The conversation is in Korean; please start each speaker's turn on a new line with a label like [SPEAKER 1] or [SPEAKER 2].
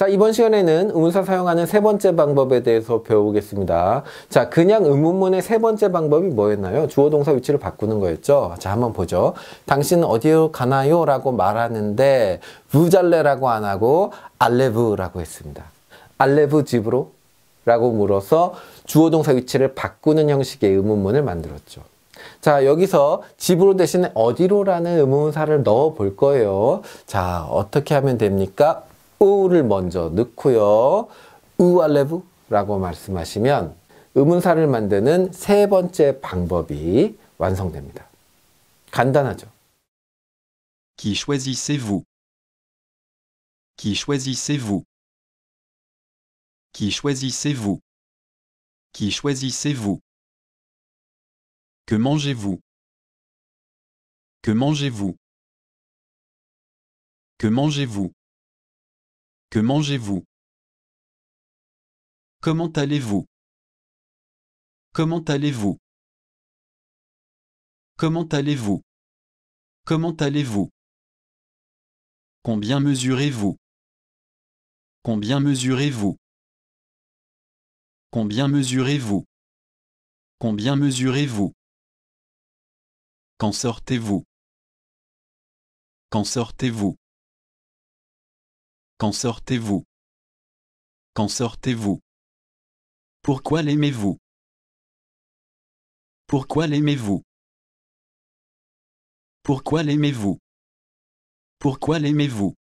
[SPEAKER 1] 자 이번 시간에는 의문사 사용하는 세 번째 방법에 대해서 배워보겠습니다. 자 그냥 의문문의 세 번째 방법이 뭐였나요? 주어 동사 위치를 바꾸는 거였죠. 자 한번 보죠. 당신은 어디로 가나요? 라고 말하는데 부잘레라고 안 하고 알레브라고 했습니다. 알레브 집으로? 라고 물어서 주어 동사 위치를 바꾸는 형식의 의문문을 만들었죠. 자 여기서 집으로 대신에 어디로라는 의문사를 넣어 볼 거예요. 자 어떻게 하면 됩니까? 우를 먼저 넣고요. 우알레브라고 말씀하시면 의문사를 만드는 세 번째 방법이 완성됩니다. 간단하죠.
[SPEAKER 2] Qui choisissez-vous? Qui choisissez-vous? Qui choisissez-vous? Qui choisissez-vous? Que mangez-vous? Que mangez-vous? Que mangez-vous? Que mangez-vous Comment allez-vous Comment allez-vous Comment allez-vous Comment allez-vous Combien mesurez-vous Combien mesurez-vous Combien mesurez-vous Combien mesurez-vous Quand sortez-vous Quand sortez-vous Qu'en sortez-vous Qu'en sortez-vous Pourquoi l'aimez-vous Pourquoi l'aimez-vous Pourquoi l'aimez-vous Pourquoi l'aimez-vous